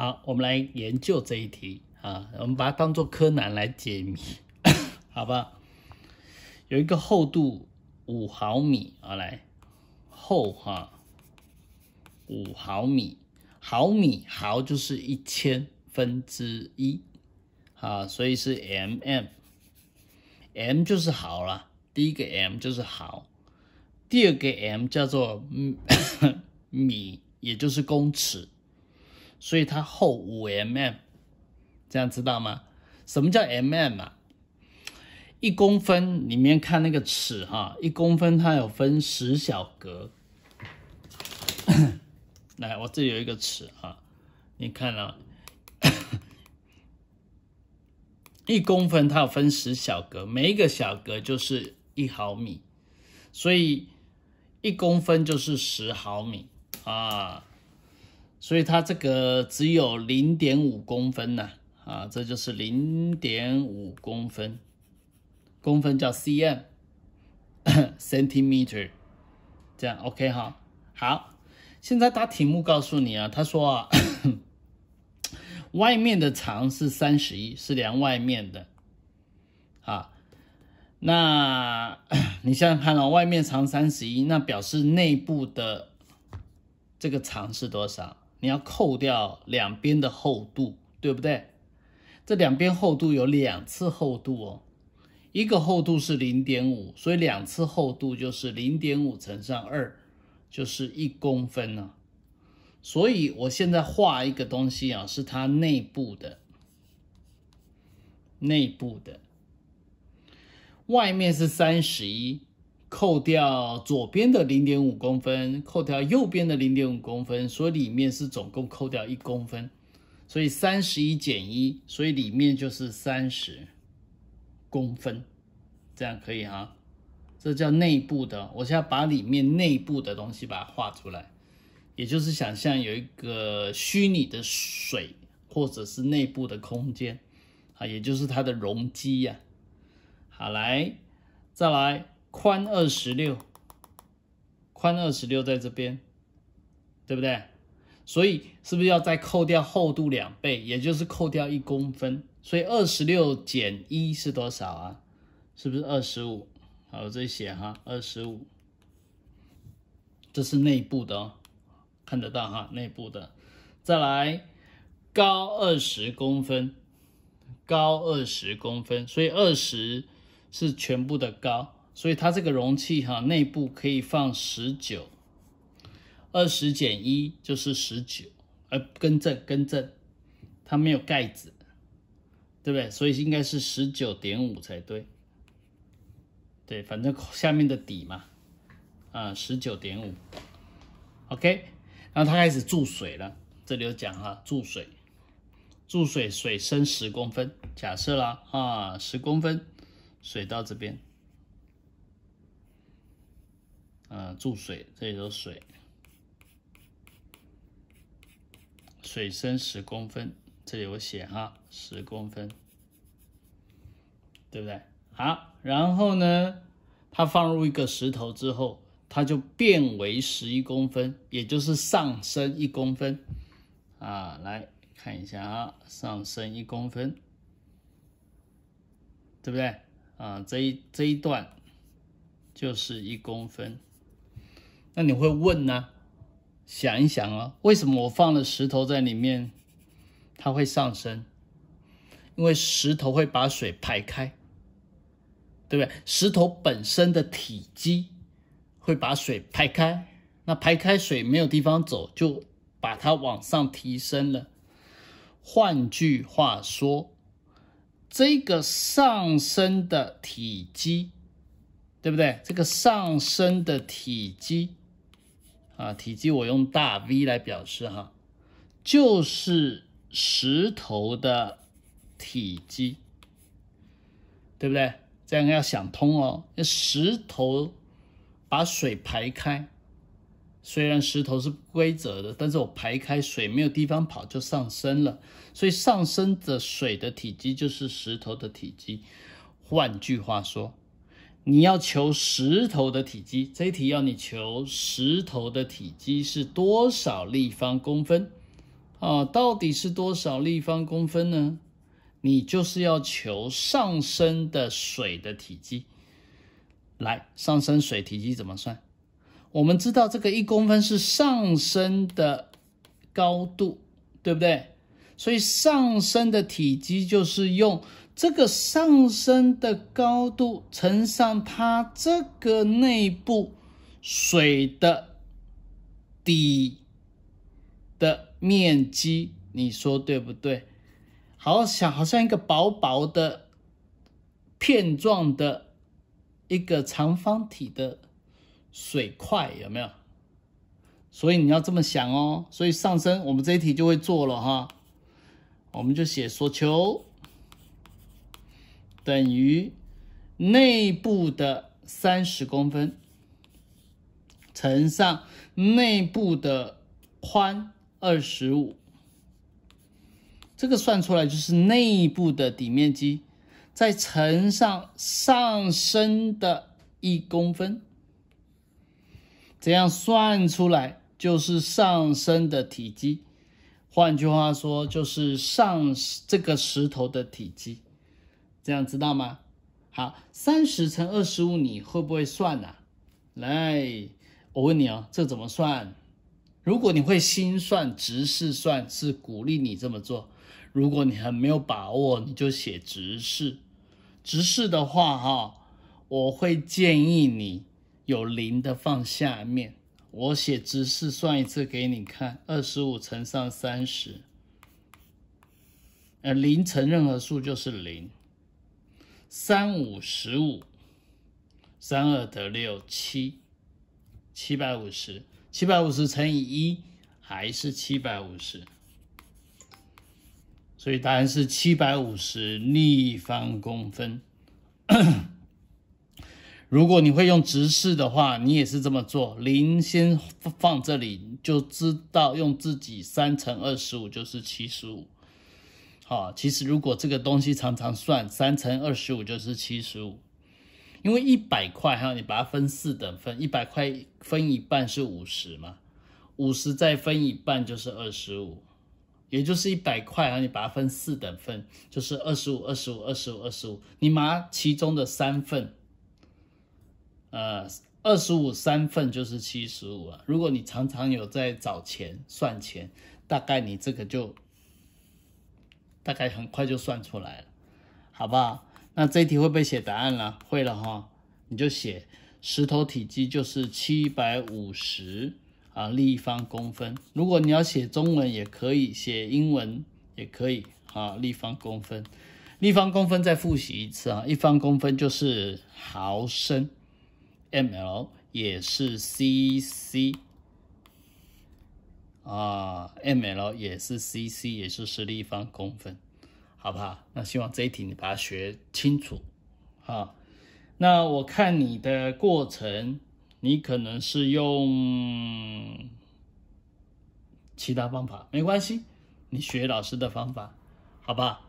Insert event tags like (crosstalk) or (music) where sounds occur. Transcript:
好，我们来研究这一题啊，我们把它当做柯南来解谜，(laughs) 好吧？有一个厚度五毫米啊，来，厚哈，五毫米，毫米毫就是一千分之一啊，所以是 mm，m 就是毫了，第一个 m 就是毫，第二个 m 叫做 (coughs) 米，也就是公尺。所以它厚五 mm，这样知道吗？什么叫 mm 啊？一公分里面看那个尺哈，一公分它有分十小格。(coughs) 来，我这有一个尺哈，你看了，(coughs) 一公分它有分十小格，每一个小格就是一毫米，所以一公分就是十毫米啊。所以它这个只有零点五公分呐，啊，这就是零点五公分，公分叫 cm，centimeter，(coughs) 这样 OK 哈好，现在大题目告诉你啊，他说啊，(coughs) 外面的长是三十一，是量外面的，啊，那 (coughs) 你想想看哦，外面长三十一，那表示内部的这个长是多少？你要扣掉两边的厚度，对不对？这两边厚度有两次厚度哦，一个厚度是零点五，所以两次厚度就是零点五乘上二，就是一公分呢。所以我现在画一个东西啊，是它内部的，内部的，外面是三十一。扣掉左边的零点五公分，扣掉右边的零点五公分，所以里面是总共扣掉一公分，所以三十一减一，所以里面就是三十公分，这样可以哈？这叫内部的。我现在把里面内部的东西把它画出来，也就是想象有一个虚拟的水或者是内部的空间啊，也就是它的容积呀。好，来再来。宽二十六，宽二十六在这边，对不对？所以是不是要再扣掉厚度两倍，也就是扣掉一公分？所以二十六减一是多少啊？是不是二十五？好，这里写哈，二十五。这是内部的哦，看得到哈，内部的。再来，高二十公分，高二十公分，所以二十是全部的高。所以它这个容器哈，内部可以放十九，二十减一就是十九。呃，更正，更正，它没有盖子，对不对？所以应该是十九点五才对。对，反正下面的底嘛，啊，十九点五。OK，然后它开始注水了，这里有讲哈，注水，注水，水深十公分，假设啦，啊，十公分，水到这边。呃，注水，这里有水，水深十公分，这里我写哈，十公分，对不对？好，然后呢，它放入一个石头之后，它就变为十一公分，也就是上升一公分，啊，来看一下啊，上升一公分，对不对？啊，这一这一段就是一公分。那你会问呢？想一想哦，为什么我放了石头在里面，它会上升？因为石头会把水排开，对不对？石头本身的体积会把水排开，那排开水没有地方走，就把它往上提升了。换句话说，这个上升的体积，对不对？这个上升的体积。啊，体积我用大 V 来表示哈，就是石头的体积，对不对？这样要想通哦。那石头把水排开，虽然石头是不规则的，但是我排开水没有地方跑，就上升了。所以上升的水的体积就是石头的体积。换句话说。你要求石头的体积，这一题要你求石头的体积是多少立方公分啊？到底是多少立方公分呢？你就是要求上升的水的体积。来，上升水体积怎么算？我们知道这个一公分是上升的高度，对不对？所以上升的体积就是用。这个上升的高度乘上它这个内部水的底的面积，你说对不对？好像好像一个薄薄的片状的、一个长方体的水块，有没有？所以你要这么想哦，所以上升我们这一题就会做了哈，我们就写索求。等于内部的三十公分乘上内部的宽二十五，这个算出来就是内部的底面积，再乘上上升的一公分，这样算出来就是上升的体积。换句话说，就是上这个石头的体积。这样知道吗？好，三十乘二十五你会不会算呢？来，我问你哦，这怎么算？如果你会心算、直式算，是鼓励你这么做；如果你很没有把握，你就写直式。直式的话，哈，我会建议你有零的放下面。我写直式算一次给你看，二十五乘上三十，呃，零乘任何数就是零。三五十五，三二得六七，七百五十七百五十乘以一还是七百五十，所以答案是七百五十立方公分。(coughs) 如果你会用直视的话，你也是这么做，零先放这里，就知道用自己三乘二十五就是七十五。啊，其实如果这个东西常常算，三乘二十五就是七十五，因为一百块哈，你把它分四等份，一百块分一半是五十嘛，五十再分一半就是二十五，也就是一百块啊，你把它分四等份，就是二十五、二十五、二十五、二十五，你拿其中的三份，呃，二十五三份就是七十五啊！如果你常常有在找钱算钱，大概你这个就。大概很快就算出来了，好不好？那这一题会不会写答案了？会了哈，你就写石头体积就是七百五十啊立方公分。如果你要写中文也可以，写英文也可以啊。立方公分，立方公分再复习一次啊。一方公分就是毫升，mL 也是 c c。啊，ml 也是 cc 也是十立方公分，好不好？那希望这一题你把它学清楚啊。那我看你的过程，你可能是用其他方法，没关系，你学老师的方法，好吧？